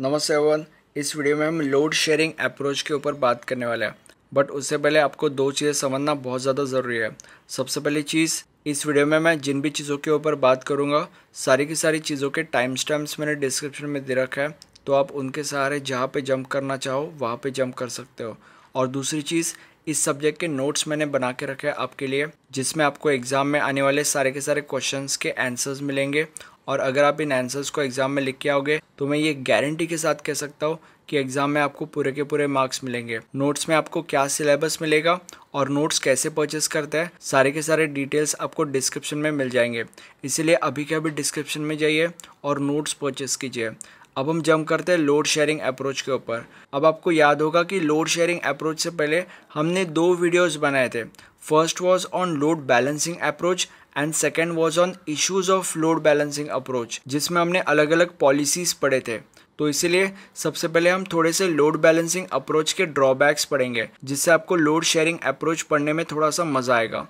नमस्ते एवन इस वीडियो में हम लोड शेयरिंग अप्रोच के ऊपर बात करने वाले हैं बट उससे पहले आपको दो चीज़ें समझना बहुत ज़्यादा ज़रूरी है सबसे पहली चीज़ इस वीडियो में मैं जिन भी चीज़ों के ऊपर बात करूँगा सारी की सारी चीज़ों के टाइम स्टैम्प्स मैंने डिस्क्रिप्शन में दे रखा है तो आप उनके सहारे जहाँ पर जंप करना चाहो वहाँ पर जंप कर सकते हो और दूसरी चीज़ इस सब्जेक्ट के नोट्स मैंने बना के रखे हैं आपके लिए जिसमें आपको एग्ज़ाम में आने वाले सारे के सारे क्वेश्चंस के आंसर्स मिलेंगे और अगर आप इन आंसर्स को एग्ज़ाम में लिख के आओगे तो मैं ये गारंटी के साथ कह सकता हूँ कि एग्ज़ाम में आपको पूरे के पूरे मार्क्स मिलेंगे नोट्स में आपको क्या सिलेबस मिलेगा और नोट्स कैसे परचेस करते हैं सारे के सारे डिटेल्स आपको डिस्क्रिप्शन में मिल जाएंगे इसीलिए अभी के अभी डिस्क्रिप्शन में जाइए और नोट्स परचेस कीजिए अब हम जम करते हैं लोड शेयरिंग अप्रोच के ऊपर अब आपको याद होगा कि लोड शेयरिंग अप्रोच से पहले हमने दो वीडियोज बनाए थे first was on load balancing approach and second was on issues of load balancing approach जिसमें हमने अलग अलग पॉलिसीज़ पढ़े थे तो इसीलिए सबसे पहले हम थोड़े से लोड बैलेंसिंग अप्रोच के ड्रॉबैक्स पढ़ेंगे जिससे आपको लोड शेयरिंग अप्रोच पढ़ने में थोड़ा सा मज़ा आएगा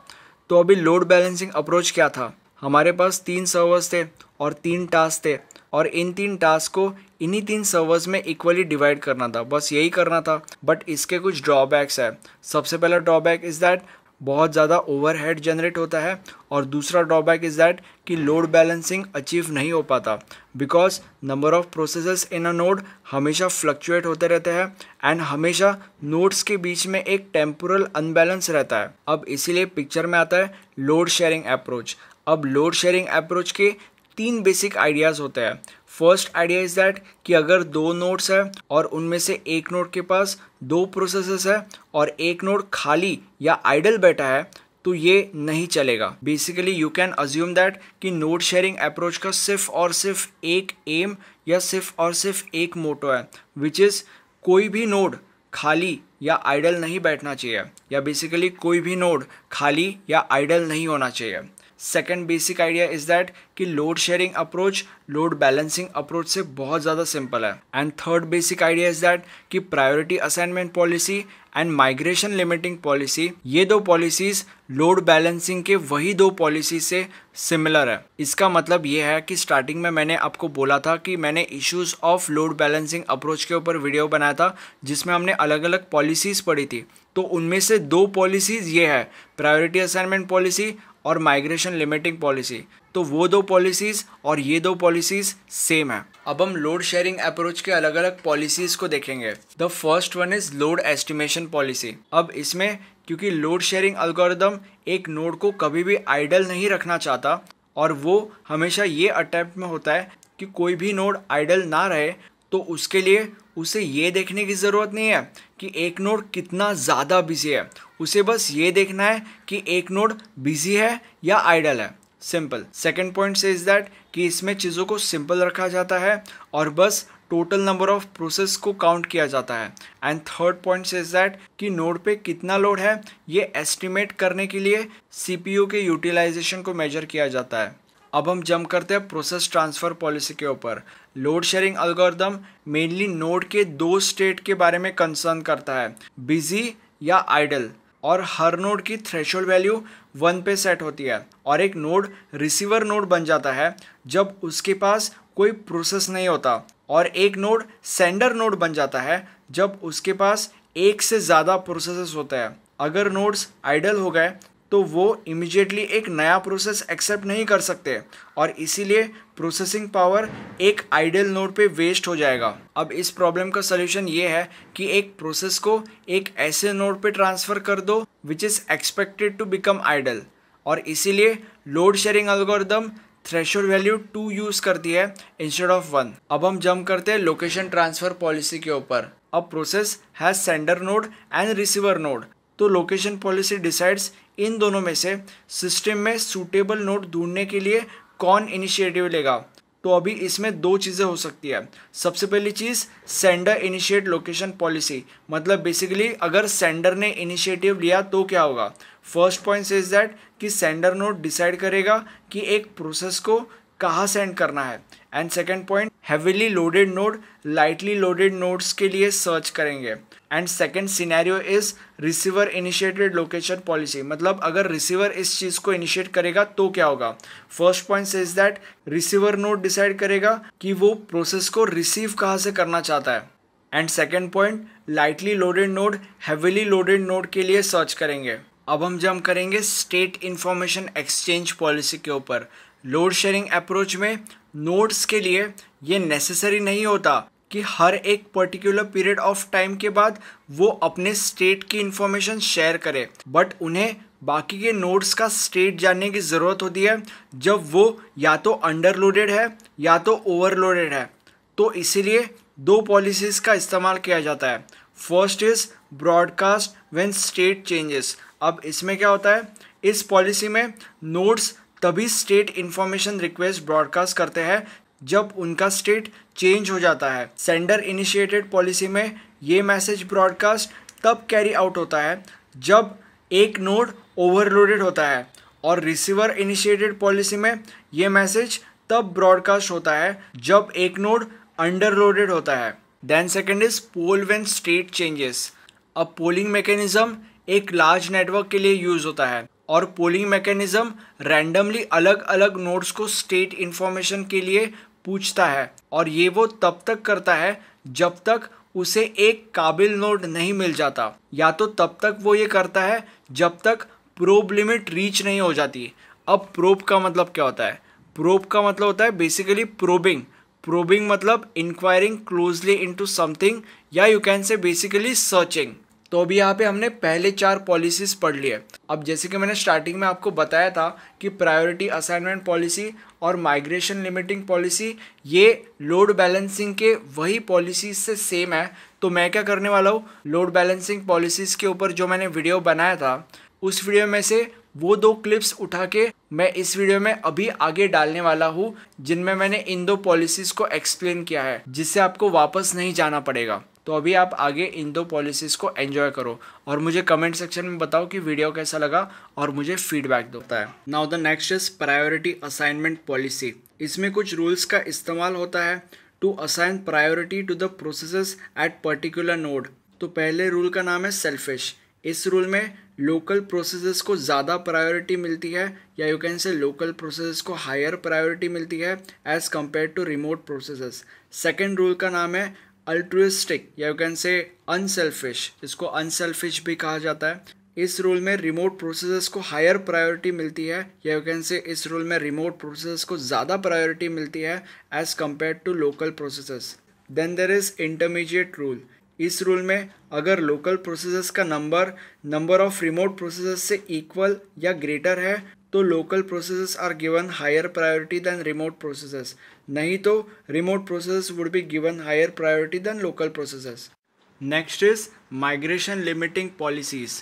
तो अभी लोड बैलेंसिंग अप्रोच क्या था हमारे पास तीन सर्वर्स थे और तीन टास्क थे और इन तीन टास्क को इन्हीं तीन सर्वर्स में इक्वली डिवाइड करना था बस यही करना था बट इसके कुछ ड्रॉबैक्स है सबसे पहला ड्रॉबैक इज़ दैट बहुत ज़्यादा ओवरहेड जनरेट होता है और दूसरा ड्रॉबैक इज़ दैट कि लोड बैलेंसिंग अचीव नहीं हो पाता because number of processes in a node हमेशा फ्लक्चुएट होते रहते हैं एंड हमेशा नोड्स के बीच में एक टेम्पोरल अनबैलेंस रहता है अब इसीलिए पिक्चर में आता है लोड शेयरिंग अप्रोच अब लोड शेयरिंग अप्रोच के तीन बेसिक आइडियाज़ होते हैं फर्स्ट आइडिया इज़ दैट कि अगर दो नोट्स हैं और उनमें से एक नोट के पास दो प्रोसेस है और एक नोट खाली या आइडल बैठा है तो ये नहीं चलेगा basically you can assume that कि नोट शेयरिंग अप्रोच का सिर्फ और सिर्फ एक एम या सिर्फ और सिर्फ एक मोटो है विच इज़ कोई भी नोड खाली या आइडल नहीं बैठना चाहिए या बेसिकली कोई भी नोड खाली या आइडल नहीं होना चाहिए second basic idea is that कि load sharing approach load balancing approach से बहुत ज़्यादा सिंपल है and third basic idea is that कि priority assignment policy and migration limiting policy ये दो पॉलिसीज़ लोड बैलेंसिंग के वही दो पॉलिसी से सिमिलर है इसका मतलब ये है कि स्टार्टिंग में मैंने आपको बोला था कि मैंने issues of load balancing approach के ऊपर वीडियो बनाया था जिसमें हमने अलग अलग पॉलिसीज़ पढ़ी थी तो उनमें से दो पॉलिसीज़ ये है प्रायोरिटी असाइनमेंट पॉलिसी और माइग्रेशन लिमिटिंग पॉलिसी तो वो दो पॉलिसीज़ और ये दो पॉलिसीज़ सेम है अब हम लोड शेयरिंग अप्रोच के अलग अलग पॉलिसीज़ को देखेंगे the first one is load estimation policy अब इसमें क्योंकि लोड शेयरिंग अलगोरिदम एक नोड को कभी भी आइडल नहीं रखना चाहता और वो हमेशा ये अटैम्प्ट में होता है कि कोई भी नोड आइडल ना रहे तो उसके लिए उसे ये देखने की ज़रूरत नहीं है कि एक नोड कितना ज़्यादा बिजी है उसे बस ये देखना है कि एक नोड बिजी है या आइडल है सिंपल सेकेंड पॉइंट से इज़ दैट कि इसमें चीज़ों को सिंपल रखा जाता है और बस टोटल नंबर ऑफ प्रोसेस को काउंट किया जाता है and third point is that कि नोड पे कितना लोड है ये एस्टिमेट करने के लिए सीपीयू के यूटिलाइजेशन को मेजर किया जाता है अब हम जम करते हैं प्रोसेस ट्रांसफ़र पॉलिसी के ऊपर load sharing algorithm mainly node के दो स्टेट के बारे में कंसर्न करता है बिजी या आइडल और हर नोड की थ्रेशोल्ड वैल्यू वन पे सेट होती है और एक नोड रिसीवर नोड बन जाता है जब उसके पास कोई प्रोसेस नहीं होता और एक नोड सेंडर नोड बन जाता है जब उसके पास एक से ज़्यादा प्रोसेस होता है अगर नोड्स आइडल हो गए तो वो इमिजिएटली एक नया प्रोसेस एक्सेप्ट नहीं कर सकते और इसीलिए प्रोसेसिंग पावर एक आइडियल नोड पे वेस्ट हो जाएगा अब इस प्रॉब्लम का सलूशन ये है कि एक प्रोसेस को एक ऐसे नोड पे ट्रांसफ़र कर दो which is expected to become idle और इसीलिए load sharing algorithm threshold value two use करती है इंस्टेड ऑफ वन अब हम जम करते हैं लोकेशन ट्रांसफ़र पॉलिसी के ऊपर अब process has sender node and receiver node तो लोकेशन पॉलिसी डिसाइड्स इन दोनों में से सिस्टम में सूटेबल नोट ढूंढने के लिए कौन इनिशिएटिव लेगा तो अभी इसमें दो चीज़ें हो सकती है सबसे पहली चीज़ सेंडर इनिशिएट लोकेशन पॉलिसी मतलब बेसिकली अगर सेंडर ने इनिशिएटिव लिया तो क्या होगा फर्स्ट पॉइंट इज दैट कि सेंडर नोट डिसाइड करेगा कि एक प्रोसेस को कहाँ सेंड करना है and second point heavily loaded node lightly loaded nodes के लिए सर्च करेंगे and second scenario is receiver initiated location policy मतलब अगर रिसीवर इस चीज़ को इनिशिएट करेगा तो क्या होगा first point is that receiver node decide करेगा कि वो प्रोसेस को रिसीव कहाँ से करना चाहता है and second point lightly loaded node heavily loaded node के लिए सर्च करेंगे अब हम जम करेंगे स्टेट इन्फॉर्मेशन एक्सचेंज पॉलिसी के ऊपर लोड शेयरिंग अप्रोच में नोड्स के लिए ये नेसेसरी नहीं होता कि हर एक पर्टिकुलर पीरियड ऑफ टाइम के बाद वो अपने स्टेट की इंफॉर्मेशन शेयर करे बट उन्हें बाकी के नोड्स का स्टेट जानने की ज़रूरत होती है जब वो या तो अंडरलोडेड है या तो ओवरलोडेड है तो इसीलिए दो पॉलिसीज़ का इस्तेमाल किया जाता है first is broadcast when state changes अब इसमें क्या होता है इस पॉलिसी में नोट्स तभी स्टेट इंफॉर्मेशन रिक्वेस्ट ब्रॉडकास्ट करते हैं जब उनका स्टेट चेंज हो जाता है सेंडर इनिशिएटेड पॉलिसी में ये मैसेज ब्रॉडकास्ट तब कैरी आउट होता है जब एक नोड ओवरलोडेड होता है और रिसीवर इनिशिएटेड पॉलिसी में ये मैसेज तब ब्रॉडकास्ट होता है जब एक नोड अंडरलोडेड होता है then second is poll when state changes अब पोलिंग मैकेनिज्म एक लार्ज नेटवर्क के लिए यूज होता है और पोलिंग मैकेनिज्म रैंडमली अलग अलग नोट्स को स्टेट इन्फॉर्मेशन के लिए पूछता है और ये वो तब तक करता है जब तक उसे एक काबिल नोड नहीं मिल जाता या तो तब तक वो ये करता है जब तक प्रोब लिमिट रीच नहीं हो जाती अब प्रोब का मतलब क्या होता है प्रोब का मतलब होता है बेसिकली प्रोबिंग प्रोबिंग मतलब इंक्वायरिंग क्लोजली इनटू समथिंग या you can say basically searching तो अभी यहाँ पे हमने पहले चार पॉलिसीज़ पढ़ लिए अब जैसे कि मैंने स्टार्टिंग में आपको बताया था कि प्रायोरिटी असाइनमेंट पॉलिसी और माइग्रेशन लिमिटिंग पॉलिसी ये लोड बैलेंसिंग के वही पॉलिसीज से सेम है तो मैं क्या करने वाला हूँ लोड बैलेंसिंग पॉलिसीज़ के ऊपर जो मैंने वीडियो बनाया था उस वीडियो में से वो दो क्लिप्स उठा के मैं इस वीडियो में अभी आगे डालने वाला हूँ जिनमें मैंने इन दो पॉलिसीज़ को एक्सप्लेन किया है जिससे आपको वापस नहीं जाना पड़ेगा तो अभी आप आगे इन दो पॉलिसीज़ को एंजॉय करो और मुझे कमेंट सेक्शन में बताओ कि वीडियो कैसा लगा और मुझे फीडबैक दोता है now the next is priority assignment policy इसमें कुछ रूल्स का इस्तेमाल होता है to assign priority to the process at particular node तो पहले रूल का नाम है सेल्फिश इस रूल में लोकल प्रोसेस को ज़्यादा प्रायोरिटी मिलती है या you can say local process को हायर प्रायोरिटी मिलती है as compare to remote process second rule का नाम है अल्ट्रुइस्टिक या यू कैन से अनसेल्फिश इसको अनसेल्फिश भी कहा जाता है इस रूल में रिमोट प्रोसेसर्स को हायर प्रायोरिटी मिलती है या यू कैन से इस रूल में रिमोट प्रोसेसर्स को ज़्यादा प्रायोरिटी मिलती है as compare to local processors then there is intermediate rule इस रूल में अगर लोकल प्रोसेसर्स का number number of remote processors से इक्वल या ग्रेटर है तो local process are given higher priority than remote process नहीं तो remote process would be given higher priority than local process next is migration limiting policies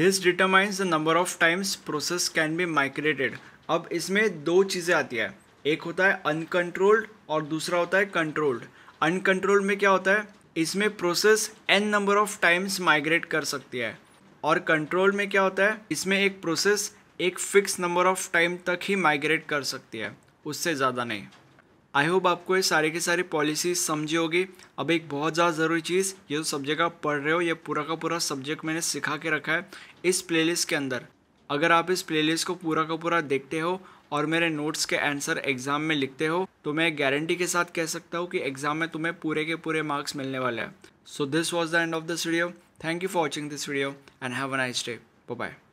this determines the number of times process can be migrated अब इसमें दो चीज़ें आती है एक होता है अनकंट्रोल्ड और दूसरा होता है कंट्रोल्ड अनकंट्रोल्ड में क्या होता है इसमें process n number of times migrate कर सकती है और कंट्रोल में क्या होता है इसमें एक प्रोसेस एक फ़िक्स नंबर ऑफ टाइम तक ही माइग्रेट कर सकती है उससे ज़्यादा नहीं आई होप आपको ये सारे के सारे पॉलिसीज समझी होगी अब एक बहुत ज़्यादा ज़रूरी चीज़ ये जो सब्जेक्ट आप पढ़ रहे हो ये पूरा का पूरा सब्जेक्ट मैंने सिखा के रखा है इस प्लेलिस्ट के अंदर अगर आप इस प्लेलिस्ट को पूरा का पूरा देखते हो और मेरे नोट्स के आंसर एग्ज़ाम में लिखते हो तो मैं गारंटी के साथ कह सकता हूँ कि एग्ज़ाम में तुम्हें पूरे के पूरे मार्क्स मिलने वाले हैं so this was the end of this video thank you for watching this video and have a nice day bye